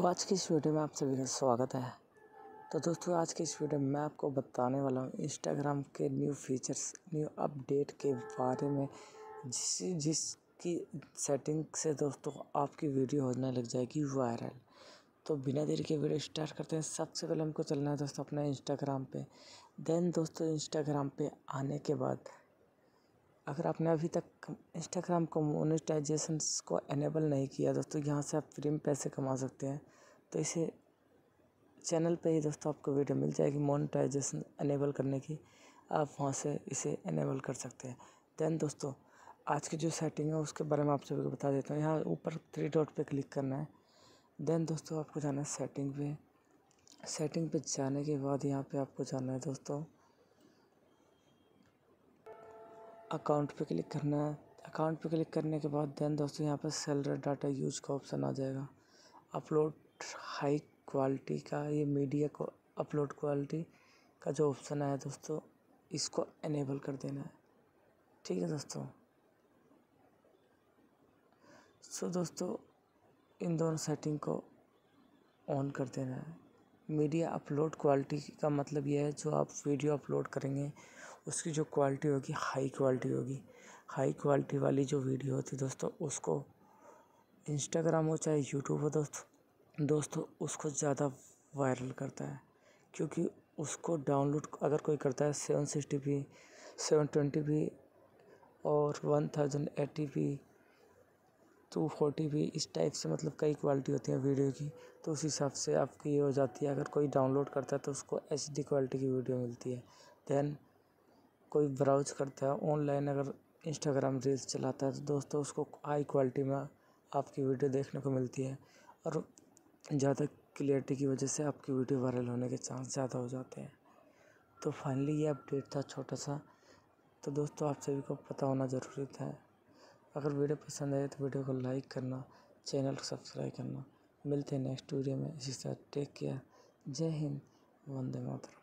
तो आज की इस वीडियो में आप सभी का स्वागत है तो दोस्तों आज की इस वीडियो में मैं आपको बताने वाला हूँ इंस्टाग्राम के न्यू फीचर्स न्यू अपडेट के बारे में जिस जिसकी सेटिंग से दोस्तों आपकी वीडियो होने लग जाएगी वायरल तो बिना देरी के वीडियो स्टार्ट करते हैं सबसे पहले हमको चलना है दोस्तों अपना इंस्टाग्राम पे देन दोस्तों इंस्टाग्राम पे आने के बाद अगर आपने अभी तक इंस्टाग्राम को मोनिटाइजेशन को एनेबल नहीं किया दोस्तों यहाँ से आप फ्री में पैसे कमा सकते हैं तो इसे चैनल पे ही दोस्तों आपको वीडियो मिल जाएगी मोनिटाइजेशन एनेबल करने की आप वहाँ से इसे एनेबल कर सकते हैं देन दोस्तों आज की जो सेटिंग है उसके बारे में आप सभी को बता देता हूँ यहाँ ऊपर थ्री डॉट पर क्लिक करना है देन दोस्तों आपको जाना है सेटिंग पे सेटिंग पे जाने के बाद यहाँ पे आपको जाना है दोस्तों अकाउंट पे क्लिक करना है अकाउंट पे क्लिक करने के बाद देन दोस्तों यहाँ पर सेलर डाटा यूज का ऑप्शन आ जाएगा अपलोड हाई क्वालिटी का ये मीडिया को अपलोड क्वालिटी का जो ऑप्शन आया दोस्तों इसको इनेबल कर देना है ठीक है दोस्तों सो दोस्तों इन दोनों सेटिंग को ऑन कर देना है मीडिया अपलोड क्वालिटी का मतलब यह है जो आप वीडियो अपलोड करेंगे उसकी जो क्वालिटी होगी हाई क्वालिटी होगी हाई क्वालिटी वाली जो वीडियो होती है दोस्तों उसको इंस्टाग्राम हो चाहे यूट्यूब हो दोस्तों दोस्तों उसको ज़्यादा वायरल करता है क्योंकि उसको डाउनलोड अगर कोई करता है seven sixty p seven twenty p और one thousand eighty p two forty p इस टाइप से मतलब कई क्वालिटी होती है वीडियो की तो उस हिसाब से आपकी ये हो जाती है अगर कोई डाउनलोड करता है तो उसको एच डी क्वालिटी की वीडियो मिलती है दैन कोई ब्राउज करता है ऑनलाइन अगर इंस्टाग्राम रील्स चलाता है तो दोस्तों उसको हाई क्वालिटी में आपकी वीडियो देखने को मिलती है और ज़्यादा क्लियरिटी की वजह से आपकी वीडियो वायरल होने के चांस ज़्यादा हो जाते हैं तो फाइनली ये अपडेट था छोटा सा तो दोस्तों आप सभी को पता होना ज़रूरी था अगर वीडियो पसंद आए तो वीडियो को लाइक करना चैनल को सब्सक्राइब करना मिलते हैं नेक्स्ट वीडियो में इसी तरह टेक केयर जय हिंद वंदे मातरम